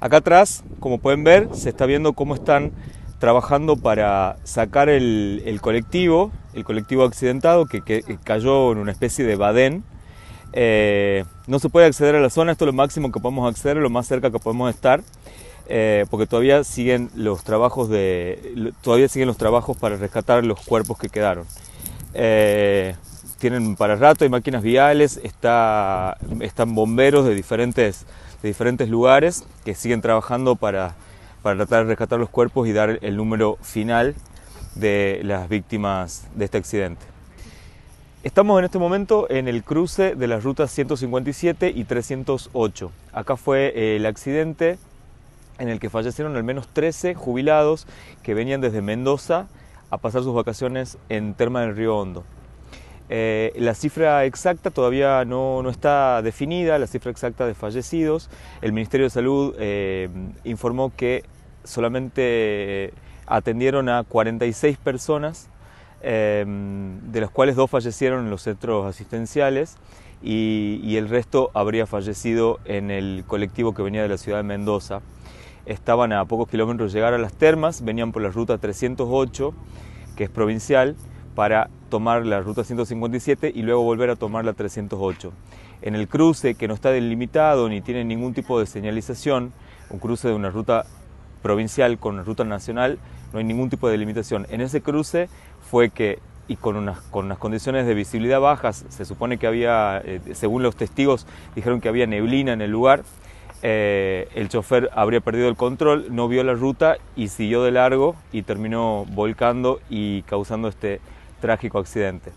Acá atrás, como pueden ver, se está viendo cómo están trabajando para sacar el, colectivo, el colectivo accidentado que, cayó en una especie de badén. Eh, no se puede acceder a la zona, esto es lo máximo que podemos acceder, lo más cerca que podemos estar, eh, porque todavía siguen los trabajos de, todavía siguen los trabajos para rescatar los cuerpos que quedaron. Eh, tienen para rato, hay máquinas viales, está, están bomberos de diferentes, de diferentes lugares que siguen trabajando para tratar de rescatar los cuerpos y dar el número final de las víctimas de este accidente. Estamos en este momento en el cruce de las rutas 157 y 308. Acá fue el accidente en el que fallecieron al menos 13 jubilados que venían desde Mendoza a pasar sus vacaciones en Terma del Río Hondo. Eh, la cifra exacta todavía no, está definida, la cifra exacta de fallecidos. El Ministerio de Salud eh, informó que solamente atendieron a 46 personas, eh, de las cuales dos fallecieron en los centros asistenciales y, y el resto habría fallecido en el colectivo que venía de la ciudad de Mendoza. Estaban a pocos kilómetros de llegar a las termas, venían por la ruta 308, que es provincial, para tomar la ruta 157 y luego volver a tomar la 308. En el cruce que no está delimitado ni tiene ningún tipo de señalización, un cruce de una ruta provincial con una ruta nacional, no hay ningún tipo de delimitación. En ese cruce fue que y con unas, con unas condiciones de visibilidad bajas, se supone que había, eh, según los testigos, dijeron que había neblina en el lugar, eh, el chofer habría perdido el control, no vio la ruta y siguió de largo y terminó volcando y causando este trágico accidente.